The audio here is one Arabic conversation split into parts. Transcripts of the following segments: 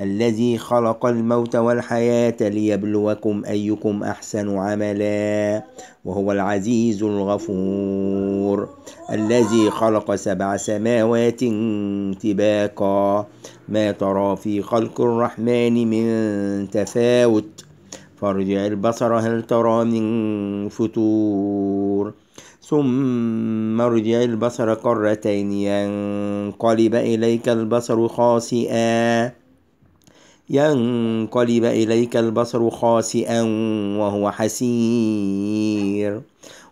الذي خلق الموت والحياة ليبلوكم أيكم أحسن عملا وهو العزيز الغفور الذي خلق سبع سماوات تباقا ما ترى في خلق الرحمن من تفاوت فارجع البصر هل ترى من فتور ثم ارجع البصر قرتين ينقلب إليك البصر خاسئا ينقلب إليك البصر خاسئا وهو حسير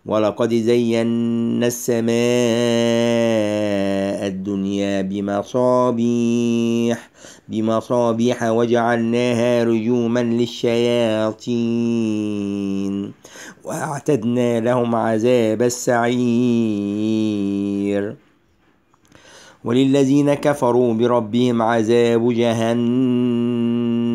ولقد زينا السماء الدنيا بمصابيح بمصابيح وجعلناها رجوما للشياطين وأعتدنا لهم عذاب السعير وللذين كفروا بربهم عذاب جهنم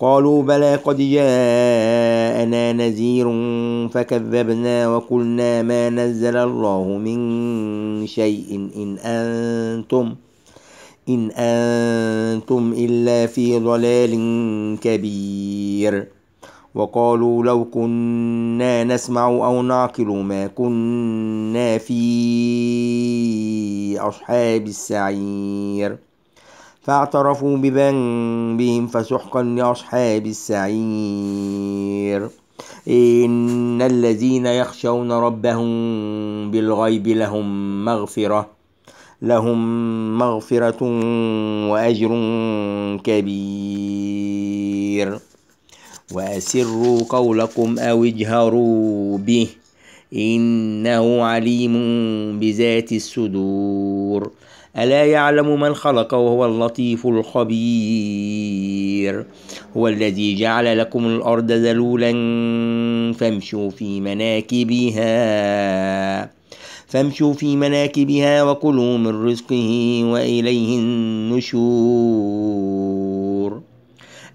قالوا بلى قد جاءنا نذير فكذبنا وقلنا ما نزل الله من شيء إن أنتم إن أنتم إلا في ضلال كبير وقالوا لو كنا نسمع أو نعقل ما كنا في أصحاب السعير فاعترفوا بذنبهم فسحقا لأصحاب السعير إن الذين يخشون ربهم بالغيب لهم مغفرة لهم مغفرة وأجر كبير وأسروا قولكم أو اجهروا به إنه عليم بذات الصدور ألا يعلم من خلق وهو اللطيف الخبير هو الذي جعل لكم الأرض ذلولا فامشوا في مناكبها فامشوا في مناكبها وكلوا من رزقه وإليه النشور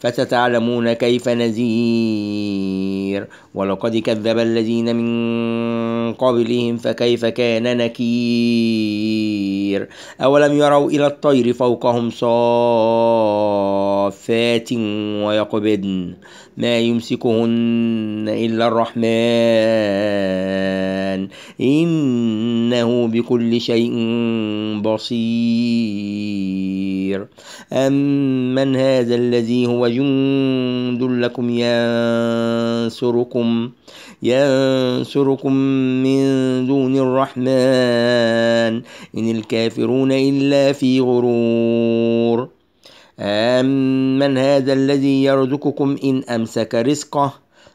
فستعلمون كيف نذير ولقد كذب الذين من قبلهم فكيف كان نكير أولم يروا إلى الطير فوقهم صافات ويقبضن ما يمسكهن إلا الرحمن إنه بكل شيء بصير أمن هذا الذي هو جند لكم ينصركم ينصركم ينصركم من دون الرحمن إن الكافرون إلا في غرور أمن هذا الذي يرزقكم إن أمسك رزقه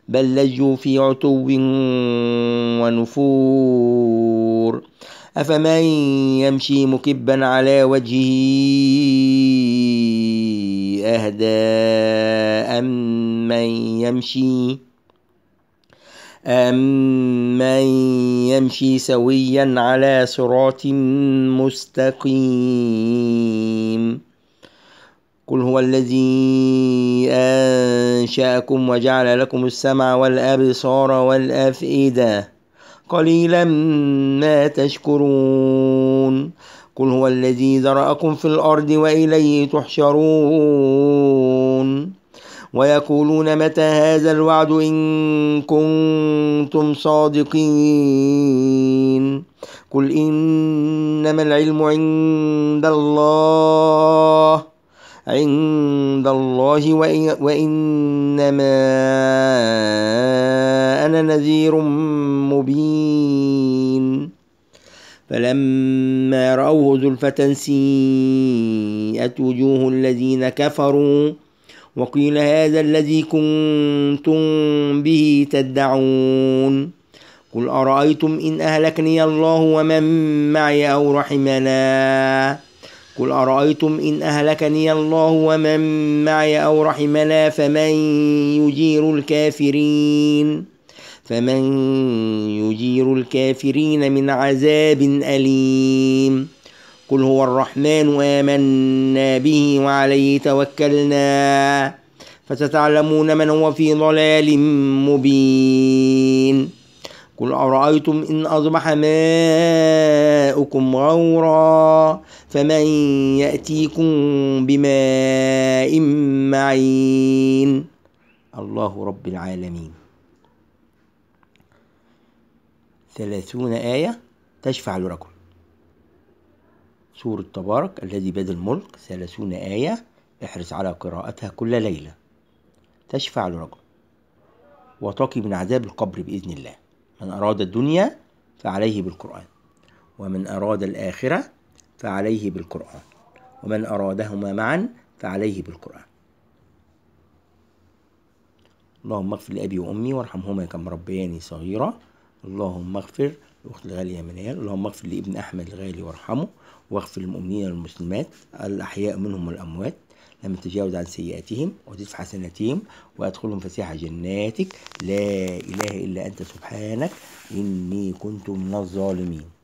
بل لجوا في عتو ونفور أفمن يمشي مكبا على وجهه أهدى أمن يمشي أمن يمشي سويا على صراط مستقيم قل هو الذي أنشأكم وجعل لكم السمع والأبصار والأفئدة قليلا ما تشكرون قل هو الذي ذرأكم في الأرض وإليه تحشرون ويقولون متى هذا الوعد إن كنتم صادقين قل إنما العلم عند الله عند الله وإنما أنا نذير مبين فلما رأوه زلفة سيئت وجوه الذين كفروا وقيل هذا الذي كنتم به تدعون قل أرأيتم إن أهلكني الله ومن معي أو رحمنا قل أرأيتم إن أهلكني الله ومن معي أو رحمنا فمن يجير الكافرين فمن يجير الكافرين من عذاب أليم قل هو الرحمن آمنا به وعليه توكلنا فستعلمون من هو في ضلال مبين قل أرأيتم إن أصبح ماؤكم غورا فمن يأتيكم بماء معين الله رب العالمين ثلاثون آية تشفع لكم سورة تبارك الذي بدا الملك ثلاثون آية احرص على قراءتها كل ليلة تشفع لرجل وتقي من عذاب القبر بإذن الله من أراد الدنيا فعليه بالقرآن ومن أراد الآخرة فعليه بالقرآن ومن أرادهما معا فعليه بالقرآن اللهم اغفر لأبي وأمي وارحمهما كما ربياني صغيرة اللهم اغفر الأخت الغالية منال اللهم اغفر لابن أحمد الغالي وارحمه واغفر للمؤمنين والمسلمات الأحياء منهم والأموات لم تتجاوز عن سيئاتهم وتدفع حسناتهم وأدخلهم فسيح جناتك لا إله إلا أنت سبحانك إني كنت من الظالمين